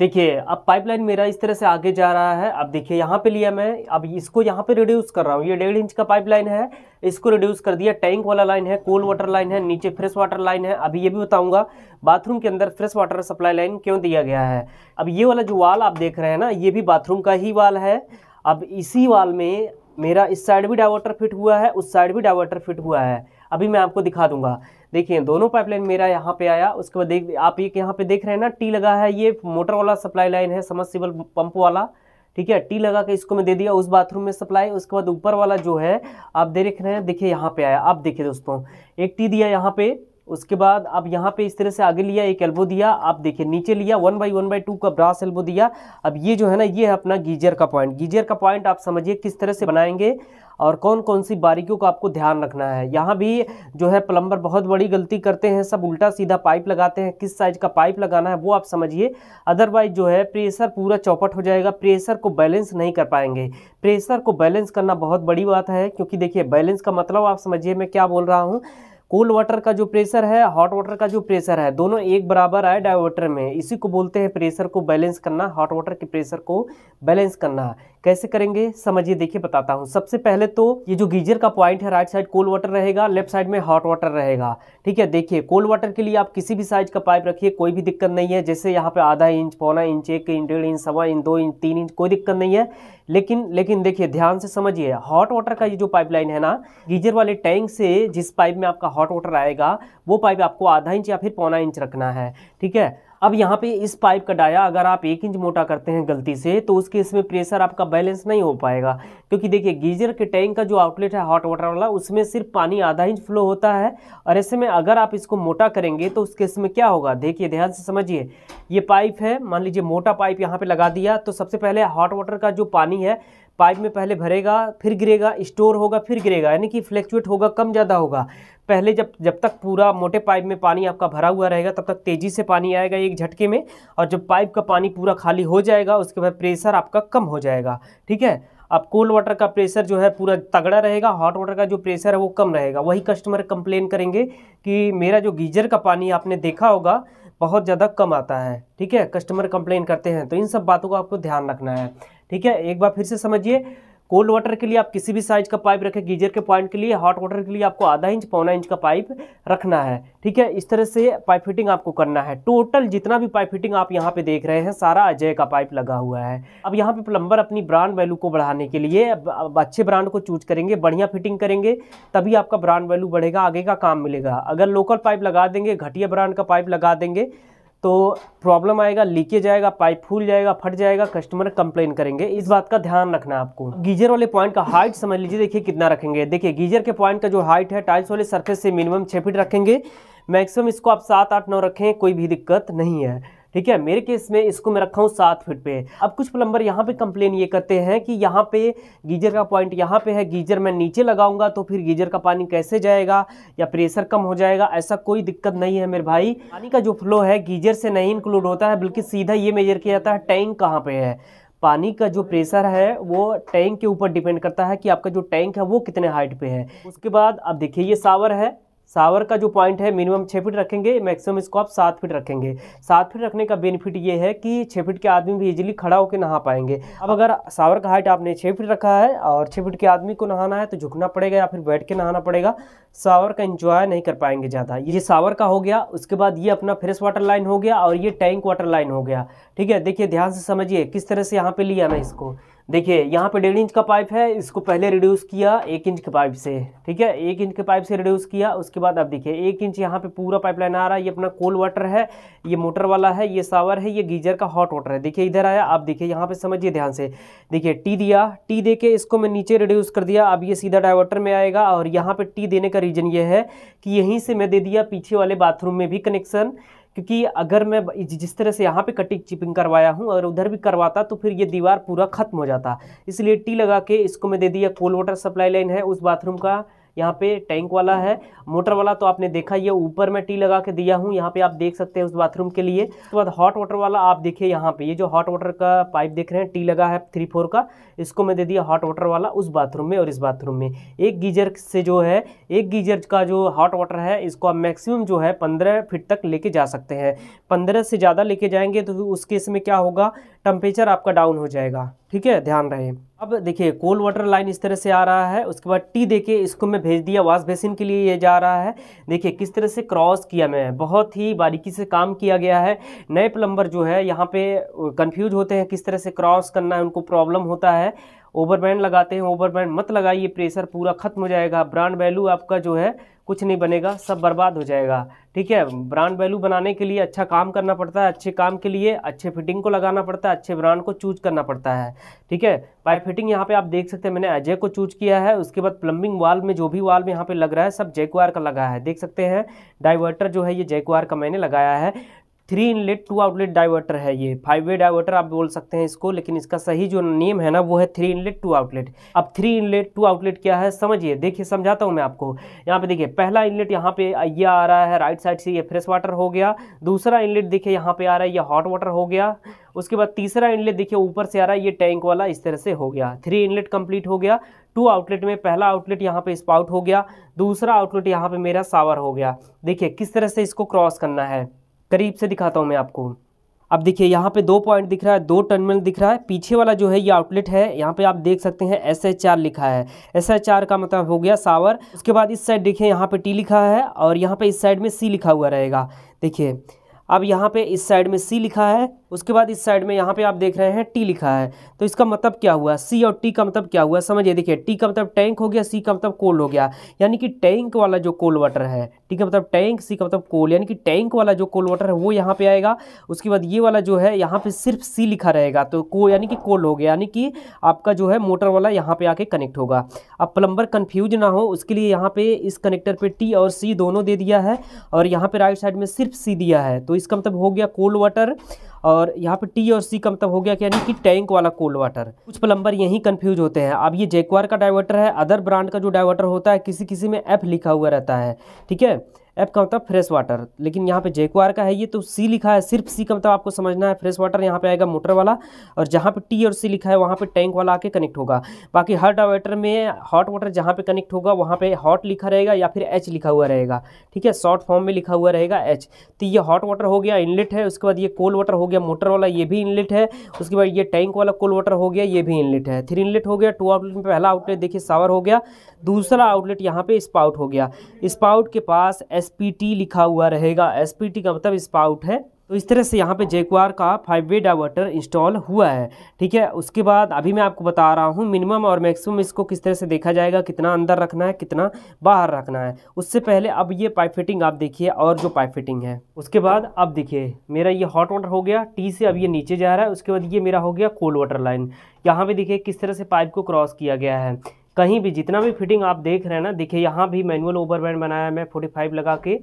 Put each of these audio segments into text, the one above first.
देखिए अब पाइपलाइन मेरा इस तरह से आगे जा रहा है अब देखिए यहाँ पे लिया मैं अब इसको यहाँ पे रिड्यूस कर रहा हूँ ये डेढ़ इंच का पाइपलाइन है इसको रिड्यूस कर दिया टैंक वाला लाइन है कोल्ड वाटर लाइन है नीचे फ्रेश वाटर लाइन है अभी ये भी बताऊंगा बाथरूम के अंदर फ्रेश वाटर सप्लाई लाइन क्यों दिया गया है अब ये वाला जो वाल आप देख रहे हैं ना ये भी बाथरूम का ही वाल है अब इसी वाल में मेरा इस साइड भी डाइवर्टर फिट हुआ है उस साइड भी डाइवर्टर फिट हुआ है अभी मैं आपको दिखा दूंगा देखिए दोनों पाइपलाइन मेरा यहाँ पे आया उसके बाद देख आप ये यहाँ पे देख रहे हैं ना टी लगा है ये मोटर वाला सप्लाई लाइन है समरसिबल पंप वाला ठीक है टी लगा के इसको मैं दे दिया उस बाथरूम में सप्लाई उसके बाद ऊपर वाला जो है आप देख रहे हैं देखिए यहाँ पे आया आप देखिए दोस्तों एक टी दिया यहाँ पे उसके बाद आप यहाँ पे इस तरह से आगे लिया एक एल्बो दिया आप देखिए नीचे लिया one by one by two का ब्रास एल्बो दिया अब ये जो है ना ये है अपना गीजर का पॉइंट गीजर का पॉइंट आप समझिए किस तरह से बनाएंगे और कौन कौन सी बारीकियों का आपको ध्यान रखना है यहाँ भी जो है प्लम्बर बहुत बड़ी गलती करते हैं सब उल्टा सीधा पाइप लगाते हैं किस साइज का पाइप लगाना है वो आप समझिए अदरवाइज जो है प्रेशर पूरा चौपट हो जाएगा प्रेशर को बैलेंस नहीं कर पाएंगे प्रेशर को बैलेंस करना बहुत बड़ी बात है क्योंकि देखिए बैलेंस का मतलब आप समझिए मैं क्या बोल रहा हूँ कोल्ड वाटर का जो प्रेशर है हॉट वाटर का जो प्रेशर है दोनों एक बराबर आए डाइवर्टर में इसी को बोलते हैं प्रेशर को बैलेंस करना हॉट वाटर के प्रेशर को बैलेंस करना कैसे करेंगे समझिए देखिए बताता हूँ सबसे पहले तो ये जो गीजर का पॉइंट है राइट साइड कोल्ड वाटर रहेगा लेफ्ट साइड में हॉट वाटर रहेगा ठीक है देखिए कोल्ड वाटर के लिए आप किसी भी साइज का पाइप रखिए कोई भी दिक्कत नहीं है जैसे यहाँ पे आधा इंच पौना इंच एक इंच डेढ़ इंच सवा इंच दो इंच तीन इंच कोई दिक्कत नहीं है लेकिन लेकिन देखिए ध्यान से समझिए हॉट वाटर का ये जो पाइपलाइन है ना गीजर वाले टैंक से जिस पाइप में आपका हॉट वाटर आएगा वो पाइप आपको आधा इंच या फिर पौना इंच रखना है ठीक है अब यहाँ पे इस पाइप का डाया अगर आप एक इंच मोटा करते हैं गलती से तो उसके इसमें प्रेशर आपका बैलेंस नहीं हो पाएगा क्योंकि देखिए गीजर के टैंक का जो आउटलेट है हॉट वाटर वाला उसमें सिर्फ पानी आधा इंच फ्लो होता है और ऐसे में अगर आप इसको मोटा करेंगे तो उसके इसमें क्या होगा देखिए ध्यान से समझिए ये पाइप है मान लीजिए मोटा पाइप यहाँ पर लगा दिया तो सबसे पहले हॉट वाटर का जो पानी है पाइप में पहले भरेगा फिर गिरेगा स्टोर होगा फिर गिरेगा यानी कि फ्लैक्चुएट होगा कम ज़्यादा होगा पहले जब जब तक पूरा मोटे पाइप में पानी आपका भरा हुआ रहेगा तब तक तेज़ी से पानी आएगा एक झटके में और जब पाइप का पानी पूरा खाली हो जाएगा उसके बाद प्रेशर आपका कम हो जाएगा ठीक है अब कोल्ड वाटर का प्रेशर जो है पूरा तगड़ा रहेगा हॉट वाटर का जो प्रेशर है वो कम रहेगा वही कस्टमर कंप्लेन करेंगे कि मेरा जो गीजर का पानी आपने देखा होगा बहुत ज़्यादा कम आता है ठीक है कस्टमर कंप्लेन करते हैं तो इन सब बातों का आपको ध्यान रखना है ठीक है एक बार फिर से समझिए कोल्ड वाटर के लिए आप किसी भी साइज का पाइप रखें गीजर के पॉइंट के लिए हॉट वाटर के लिए आपको आधा इंच पौना इंच का पाइप रखना है ठीक है इस तरह से पाइप फिटिंग आपको करना है टोटल जितना भी पाइप फिटिंग आप यहाँ पे देख रहे हैं सारा अजय का पाइप लगा हुआ है अब यहाँ पे प्लम्बर अपनी ब्रांड वैल्यू को बढ़ाने के लिए अब अच्छे ब्रांड को चूज करेंगे बढ़िया फिटिंग करेंगे तभी आपका ब्रांड वैल्यू बढ़ेगा आगे का काम मिलेगा अगर लोकल पाइप लगा देंगे घटिया ब्रांड का पाइप लगा देंगे तो प्रॉब्लम आएगा लीकेज आएगा पाइप फूल जाएगा फट जाएगा कस्टमर कंप्लेन करेंगे इस बात का ध्यान रखना आपको गीजर वाले पॉइंट का हाइट समझ लीजिए देखिए कितना रखेंगे देखिए गीजर के पॉइंट का जो हाइट है टाइल्स वाले सरफेस से मिनिमम छः फीट रखेंगे मैक्सिमम इसको आप सात आठ नौ रखें कोई भी दिक्कत नहीं है ठीक है मेरे केस में इसको मैं रखा हूँ सात फिट पे अब कुछ प्लम्बर यहाँ पे कंप्लेन ये करते हैं कि यहाँ पे गीजर का पॉइंट यहाँ पे है गीजर मैं नीचे लगाऊंगा तो फिर गीजर का पानी कैसे जाएगा या प्रेशर कम हो जाएगा ऐसा कोई दिक्कत नहीं है मेरे भाई पानी का जो फ्लो है गीजर से नहीं इंक्लूड होता है बल्कि सीधा ये मेजर किया जाता है टैंक कहाँ पर है पानी का जो प्रेशर है वो टैंक के ऊपर डिपेंड करता है कि आपका जो टैंक है वो कितने हाइट पे है उसके बाद अब देखिए ये सावर है सावर का जो पॉइंट है मिनिमम छः फीट रखेंगे मैक्सिमम इसको आप सात फीट रखेंगे सात फीट रखने का बेनिफिट ये है कि छः फीट के आदमी भी इजीली खड़ा होकर नहा पाएंगे अब अगर सावर का हाइट आपने छः फीट रखा है और छः फीट के आदमी को नहाना है तो झुकना पड़ेगा या फिर बैठ के नहाना पड़ेगा सावर का इंजॉय नहीं कर पाएंगे ज़्यादा ये सावर का हो गया उसके बाद ये अपना फ्रेश वाटर लाइन हो गया और ये टैंक वाटर लाइन हो गया ठीक है देखिए ध्यान से समझिए किस तरह से यहाँ पर लिया मैं इसको देखिए यहाँ पे डेढ़ इंच का पाइप है इसको पहले रिड्यूस किया एक इंच के पाइप से ठीक है एक इंच के पाइप से रिड्यूस किया उसके बाद अब देखिए एक इंच यहाँ पे पूरा पाइपलाइन आ रहा है ये अपना कोल्ड वाटर है ये मोटर वाला है ये सावर है ये गीजर का हॉट वाटर है देखिए इधर आया आप देखिए यहाँ पे समझिए ध्यान से देखिए टी दिया टी दे इसको मैं नीचे रिड्यूस कर दिया अब ये सीधा डाइवर्टर में आएगा और यहाँ पर टी देने का रीज़न ये है कि यहीं से मैं दे दिया पीछे वाले बाथरूम में भी कनेक्शन क्योंकि अगर मैं जिस तरह से यहाँ पे कटिंग चिपिंग करवाया हूँ अगर उधर भी करवाता तो फिर ये दीवार पूरा खत्म हो जाता इसलिए टी लगा के इसको मैं दे दिया कोल्ड वाटर सप्लाई लाइन है उस बाथरूम का यहाँ पे टैंक वाला है मोटर वाला तो आपने देखा ये ऊपर में टी लगा के दिया हूँ यहाँ पे आप देख सकते हैं उस बाथरूम के लिए उसके तो बाद हॉट वाटर वाला आप देखिए यहाँ पे ये जो हॉट वाटर का पाइप देख रहे हैं टी लगा है थ्री फोर का इसको मैं दे दिया हॉट वाटर वाला उस बाथरूम में और इस बाथरूम में एक गीजर से जो है एक गीजर का जो हॉट वाटर है इसको आप मैक्सिमम जो है पंद्रह फिट तक लेके जा सकते हैं पंद्रह से ज़्यादा लेके जाएंगे तो उसके इसमें क्या होगा टेम्परेचर आपका डाउन हो जाएगा ठीक है ध्यान रहे अब देखिए कोल्ड वाटर लाइन इस तरह से आ रहा है उसके बाद टी देके इसको मैं भेज दिया वाश बेसिन के लिए ये जा रहा है देखिए किस तरह से क्रॉस किया मैं बहुत ही बारीकी से काम किया गया है नए प्लम्बर जो है यहाँ पे कंफ्यूज होते हैं किस तरह से क्रॉस करना है उनको प्रॉब्लम होता है ओवरबैंड लगाते हैं ओवरबैंड मत लगाइए प्रेशर पूरा खत्म हो जाएगा ब्रांड वैल्यू आपका जो है कुछ नहीं बनेगा सब बर्बाद हो जाएगा ठीक है ब्रांड वैल्यू बनाने के लिए अच्छा काम करना पड़ता है अच्छे काम के लिए अच्छे फिटिंग को लगाना पड़ता है अच्छे ब्रांड को चूज करना पड़ता है ठीक है पाइप फिटिंग यहाँ पे आप देख सकते हैं मैंने अजय को चूज किया है उसके बाद प्लम्बिंग वाल में जो भी वाल यहाँ पे लग रहा है सब जैकवार का लगा है देख सकते हैं डाइवर्टर जो है ये जैकवार का मैंने लगाया है three inlet two outlet diverter है ये फाइव वे डाइवर्टर आप बोल सकते हैं इसको लेकिन इसका सही जो नेम है ना वो है थ्री इनलेट टू आउटलेट अब थ्री इनलेट टू आउटलेट क्या है समझिए देखिए समझाता हूँ मैं आपको यहाँ पे देखिए पहला इनलेट यहाँ पे ये आ रहा है राइट साइड से ये फ्रेश वाटर हो गया दूसरा इनलेट देखिए यहाँ पे आ रहा है ये हॉट वाटर हो गया उसके बाद तीसरा इनलेट देखिए ऊपर से आ रहा है ये टैंक वाला इस तरह से हो गया थ्री इनलेट कंप्लीट हो गया टू आउटलेट में पहला आउटलेट यहाँ पे स्पाउट हो गया दूसरा आउटलेट यहाँ पे मेरा सावर हो गया देखिए किस तरह से इसको क्रॉस करना है करीब से दिखाता हूँ मैं आपको अब देखिए यहाँ पे दो पॉइंट दिख रहा है दो टर्मिनल दिख रहा है पीछे वाला जो है ये आउटलेट है यहाँ पे आप देख सकते हैं एस एच आर लिखा है एस एच आर का मतलब हो गया सावर उसके बाद इस साइड देखिए यहाँ पे टी लिखा है और यहाँ पे इस साइड में सी लिखा हुआ रहेगा देखिए अब यहाँ पे इस साइड में सी लिखा है उसके बाद इस साइड में यहाँ पे आप देख रहे हैं टी लिखा है तो इसका मतलब क्या हुआ सी और टी का मतलब क्या हुआ समझिए देखिए टी का मतलब टैंक हो गया सी का मतलब कोल हो गया यानी कि टैंक वाला जो कोल वाटर है टी का मतलब टैंक सी का मतलब कोल यानी कि टैंक वाला जो कोल वाटर है वो यहाँ पे आएगा उसके बाद ये वाला जो है यहाँ पे सिर्फ सी लिखा रहेगा तो को यानी कि कोल हो गया यानी कि आपका जो है मोटर वाला यहाँ पे आके कनेक्ट होगा अब प्लम्बर कन्फ्यूज ना हो उसके लिए यहाँ पे इस कनेक्टर पर टी और सी दोनों दे दिया है और यहाँ पे राइट साइड में सिर्फ सी दिया है तो इसका मतलब हो गया कोल्ड वाटर और यहाँ पे टी और सी का मतलब हो गया कि यानी कि टैंक वाला कोल्ड वाटर कुछ प्लम्बर यहीं कन्फ्यूज होते हैं अब ये जेक्वार का डाइवर्टर है अदर ब्रांड का जो डाइवर्टर होता है किसी किसी में एफ लिखा हुआ रहता है ठीक है एप का मतलब फ्रेश वाटर लेकिन यहाँ पे जेकवार का है ये तो सी लिखा है सिर्फ सी का मतलब आपको समझना है फ्रेश वाटर यहाँ पे आएगा मोटर वाला और जहाँ पे टी और सी लिखा है वहाँ पे टैंक वाला आके कनेक्ट होगा बाकी हर डावेटर में हॉट वाटर जहाँ पे कनेक्ट होगा वहाँ पे हॉट लिखा रहेगा या फिर एच लिखा हुआ रहेगा ठीक है शॉर्ट फॉर्म में लिखा हुआ रहेगा एच तो ये हॉट वाटर हो गया इनलेट है उसके बाद ये कोल्ड वाटर हो गया मोटर वाला ये भी इनलेट है उसके बाद ये टैंक वाला कोल्ड वाटर हो गया ये भी इनलेट है थ्री इनलेट हो गया टू आउटलेट में पहला आउटलेट देखिए सावर हो गया दूसरा आउटलेट यहाँ पे स्पाउट हो गया स्पाउट के पास एस एस लिखा हुआ रहेगा एस का मतलब स्पाउट है तो इस तरह से यहाँ पे जेक्वार का फाइव वे डावर्टर इंस्टॉल हुआ है ठीक है उसके बाद अभी मैं आपको बता रहा हूँ मिनिमम और मैक्सिमम इसको किस तरह से देखा जाएगा कितना अंदर रखना है कितना बाहर रखना है उससे पहले अब ये पाइप फिटिंग आप देखिए और जो पाइप फिटिंग है उसके बाद अब देखिए मेरा ये हॉट वाटर हो गया टी से अब ये नीचे जा रहा है उसके बाद ये मेरा हो गया कोल्ड वाटर लाइन यहाँ पर देखिए किस तरह से पाइप को क्रॉस किया गया है कहीं भी जितना भी फिटिंग आप देख रहे हैं ना देखिए यहाँ भी मैनुअल ओवर बैंड बनाया मैं फोर्टी फाइव लगा के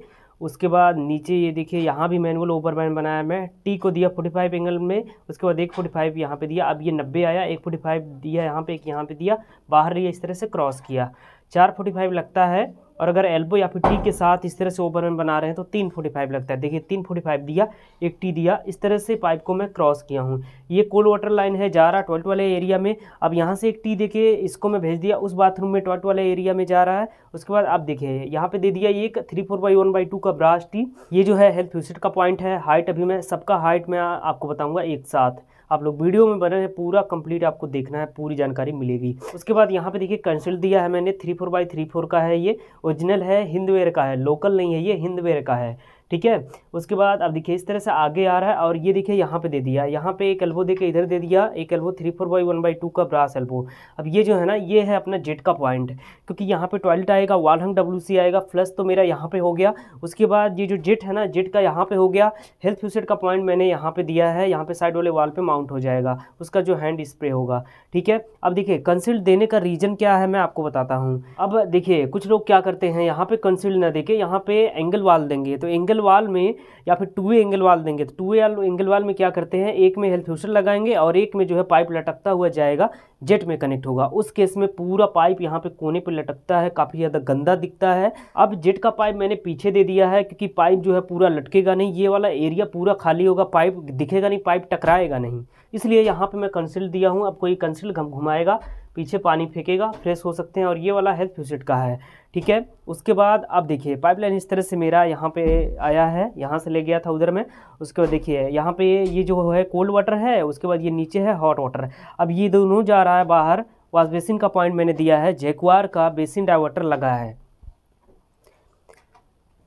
उसके बाद नीचे ये देखिए यहाँ भी मैनुअल ओवर बैंड बनाया मैं टी को दिया फोर्टी फाइव एंगल में उसके बाद एक फोर्टी फाइव यहाँ पर दिया अब ये नब्बे आया एक फोर्टी फाइव दिया यहाँ पे एक यहाँ पे दिया बाहर ये इस तरह से क्रॉस किया चार फोर्टी फाइव लगता है और अगर एल्बो या फिर टी के साथ इस तरह से ओपन रन बना रहे हैं तो तीन फोर्टी फाइव लगता है देखिए तीन फोर्टी फाइव दिया एक टी दिया इस तरह से पाइप को मैं क्रॉस किया हूँ ये कोल्ड वाटर लाइन है जा रहा ट्वेल्थ वाले एरिया में अब यहाँ से एक टी देके इसको मैं भेज दिया उस बाथरूम में ट्वेल्थ वाले एरिया में जा रहा है उसके बाद आप देखिए यहाँ पर दे दिया ये एक three four by one by two का ब्रास टी ये जो है हेल्थ फ्यूसिट का पॉइंट है हाइट अभी मैं सबका हाइट मैं आपको बताऊँगा एक साथ आप लोग वीडियो में बने रहे पूरा कंप्लीट आपको देखना है पूरी जानकारी मिलेगी उसके बाद यहाँ पे देखिए कंसल्ट दिया है मैंने three four by three four का है ये ओरिजिनल है हिंदवेयर का है लोकल नहीं है ये हिंदवेयर का है ठीक है उसके बाद अब देखिए इस तरह से आगे आ रहा है और ये देखिए यहाँ पे दे दिया यहाँ पे एक एल्बो देखे इधर दे दिया एक elbow three four by one by two का ब्रास एल्बो अब ये जो है ना ये है अपना जेट का पॉइंट क्योंकि यहाँ पे टॉयलेट आएगा वाल हंग डब्ल्यू आएगा फ्लस तो मेरा यहाँ पे हो गया उसके बाद ये जो जेट है ना जेट का यहाँ पे हो गया हेल्थ फ्यूसेट का पॉइंट मैंने यहाँ पे दिया है यहाँ पे साइड वाले वाल पे माउंट हो जाएगा उसका जो हैंड स्प्रे होगा ठीक है अब देखिए कंसिल्ड देने का रीजन क्या है मैं आपको बताता हूँ अब देखिए कुछ लोग क्या करते हैं यहाँ पे कंसिल्ड ना देखे यहाँ पे एंगल वाल देंगे तो एंगल एंगल वाल में या फिर टू एंगल वाल देंगे तो टू एंगल वाल में क्या करते हैं एक में हेल्थ फ्यूसर लगाएंगे और एक में जो है पाइप लटकता हुआ जाएगा जेट में कनेक्ट होगा उस केस में पूरा पाइप यहाँ पे कोने पे लटकता है काफ़ी ज़्यादा गंदा दिखता है अब जेट का पाइप मैंने पीछे दे दिया है क्योंकि पाइप जो है पूरा लटकेगा नहीं ये वाला एरिया पूरा खाली होगा पाइप दिखेगा नहीं पाइप टकराएगा नहीं इसलिए यहाँ पर मैं कंसिल दिया हूँ अब कोई कंसिल घुमाएगा पीछे पानी फेंकेगा फ्रेश हो सकते हैं और ये वाला हेल्थ फ्यूसिट का है ठीक है उसके बाद आप देखिए पाइपलाइन इस तरह से मेरा यहाँ पे आया है यहाँ से ले गया था उधर में उसके बाद देखिए यहाँ पे ये जो है कोल्ड वाटर है उसके बाद ये नीचे है हॉट वाटर अब ये दोनों जा रहा है बाहर वॉश बेसिन का पॉइंट मैंने दिया है जेकुआर का बेसिन डाइवर्टर लगा है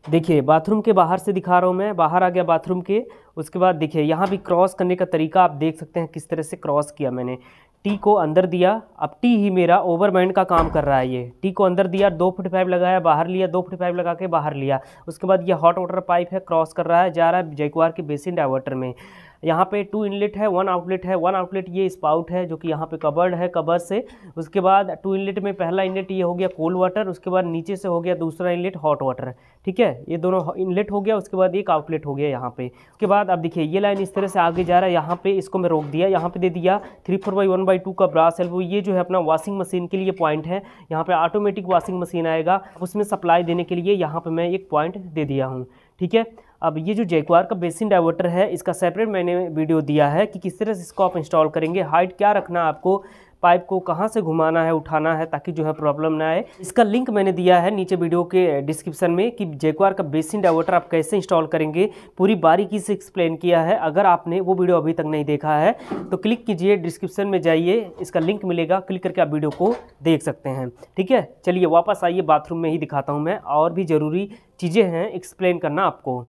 देखिए बाथरूम के बाहर से दिखा रहा हूँ मैं बाहर आ गया बाथरूम के उसके बाद देखिए यहाँ भी क्रॉस करने का तरीका आप देख सकते हैं किस तरह से क्रॉस किया मैंने टी को अंदर दिया अब टी ही मेरा ओवरमाइंड का काम कर रहा है ये टी को अंदर दिया दो फुट फाइव लगाया बाहर लिया दो फुट फाइव लगा के बाहर लिया उसके बाद ये हॉट वाटर पाइप है क्रॉस कर रहा है जा रहा है जयकुआर के बेसिन डाइवर्टर में यहाँ पे टू इनलेट है वन आउटलेट है वन आउटलेट ये स्पाउट है जो कि यहाँ पे कबर्ड है कबर से उसके बाद टू इनलेट में पहला इनलेट ये हो गया कोल्ड वाटर उसके बाद नीचे से हो गया दूसरा इनलेट हॉट वाटर ठीक है ये दोनों इनलेट हो गया उसके बाद एक आउटलेट हो गया यहाँ पे उसके बाद अब देखिए ये लाइन इस तरह से आगे जा रहा है यहाँ पे इसको मैं रोक दिया यहाँ पे दे दिया three four by one by two का ब्रास एल्बो ये जो है अपना वॉशिंग मशीन के लिए पॉइंट है यहाँ पे ऑटोमेटिक वॉशिंग मशीन आएगा उसमें सप्लाई देने के लिए यहाँ पे मैं एक पॉइंट दे दिया हूँ ठीक है अब ये जो जैकवार का बेसिन डाइवर्टर है इसका सेपरेट मैंने वीडियो दिया है कि किस तरह से इसको आप इंस्टॉल करेंगे हाइट क्या रखना आपको पाइप को कहाँ से घुमाना है उठाना है ताकि जो है प्रॉब्लम ना आए इसका लिंक मैंने दिया है नीचे वीडियो के डिस्क्रिप्शन में कि जेकवार का बेसिन डाइवर्टर आप कैसे इंस्टॉल करेंगे पूरी बारीकी से एक्सप्लेन किया है अगर आपने वो वीडियो अभी तक नहीं देखा है तो क्लिक कीजिए डिस्क्रिप्शन में जाइए इसका लिंक मिलेगा क्लिक करके आप वीडियो को देख सकते हैं ठीक है चलिए वापस आइए बाथरूम में ही दिखाता हूँ मैं और भी ज़रूरी चीज़ें हैं एक्सप्लेन करना आपको